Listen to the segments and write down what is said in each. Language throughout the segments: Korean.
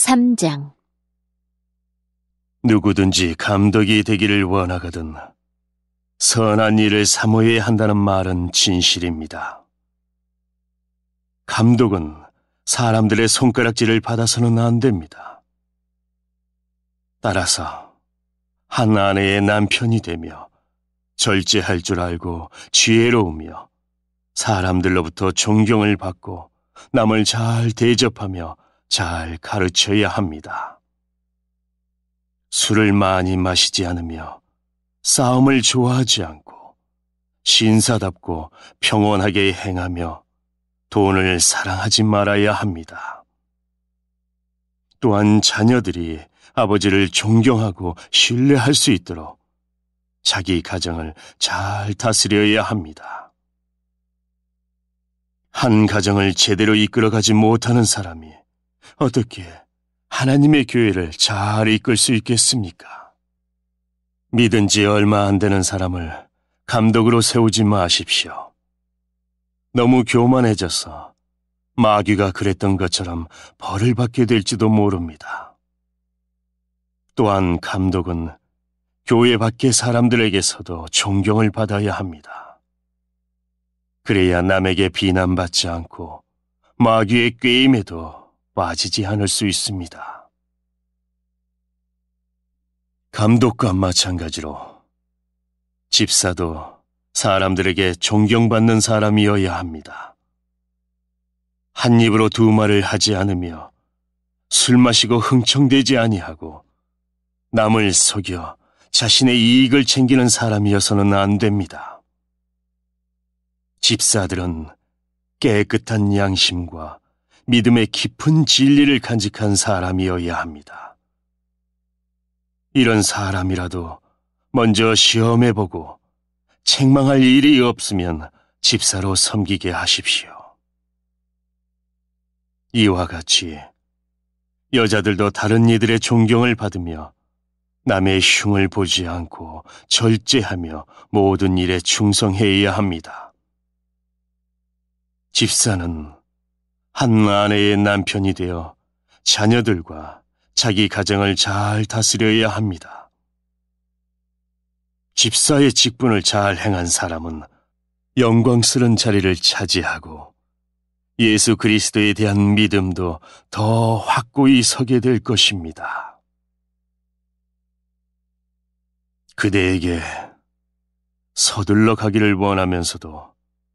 3장 누구든지 감독이 되기를 원하거든 선한 일을 사모해야 한다는 말은 진실입니다. 감독은 사람들의 손가락질을 받아서는 안 됩니다. 따라서 한 아내의 남편이 되며 절제할 줄 알고 지혜로우며 사람들로부터 존경을 받고 남을 잘 대접하며 잘 가르쳐야 합니다. 술을 많이 마시지 않으며 싸움을 좋아하지 않고 신사답고 평온하게 행하며 돈을 사랑하지 말아야 합니다. 또한 자녀들이 아버지를 존경하고 신뢰할 수 있도록 자기 가정을 잘 다스려야 합니다. 한 가정을 제대로 이끌어가지 못하는 사람이 어떻게 하나님의 교회를 잘 이끌 수 있겠습니까? 믿은 지 얼마 안 되는 사람을 감독으로 세우지 마십시오. 너무 교만해져서 마귀가 그랬던 것처럼 벌을 받게 될지도 모릅니다. 또한 감독은 교회 밖의 사람들에게서도 존경을 받아야 합니다. 그래야 남에게 비난받지 않고 마귀의 꾀임에도 빠지지 않을 수 있습니다. 감독과 마찬가지로 집사도 사람들에게 존경받는 사람이어야 합니다. 한 입으로 두 말을 하지 않으며 술 마시고 흥청대지 아니하고 남을 속여 자신의 이익을 챙기는 사람이어서는 안 됩니다. 집사들은 깨끗한 양심과 믿음의 깊은 진리를 간직한 사람이어야 합니다. 이런 사람이라도 먼저 시험해보고 책망할 일이 없으면 집사로 섬기게 하십시오. 이와 같이 여자들도 다른 이들의 존경을 받으며 남의 흉을 보지 않고 절제하며 모든 일에 충성해야 합니다. 집사는 한 아내의 남편이 되어 자녀들과 자기 가정을 잘 다스려야 합니다. 집사의 직분을 잘 행한 사람은 영광스런 자리를 차지하고 예수 그리스도에 대한 믿음도 더 확고히 서게 될 것입니다. 그대에게 서둘러 가기를 원하면서도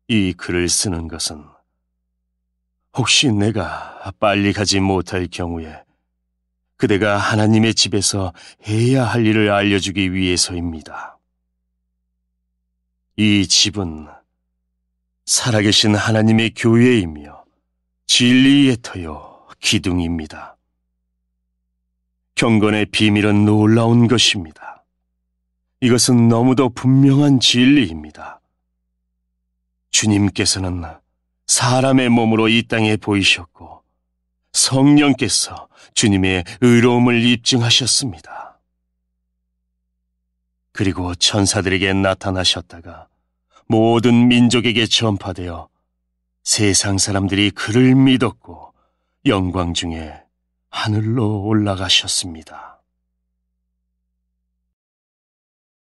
이 글을 쓰는 것은 혹시 내가 빨리 가지 못할 경우에 그대가 하나님의 집에서 해야 할 일을 알려주기 위해서입니다. 이 집은 살아계신 하나님의 교회이며 진리의 터요 기둥입니다. 경건의 비밀은 놀라운 것입니다. 이것은 너무도 분명한 진리입니다. 주님께서는 사람의 몸으로 이 땅에 보이셨고 성령께서 주님의 의로움을 입증하셨습니다. 그리고 천사들에게 나타나셨다가 모든 민족에게 전파되어 세상 사람들이 그를 믿었고 영광 중에 하늘로 올라가셨습니다.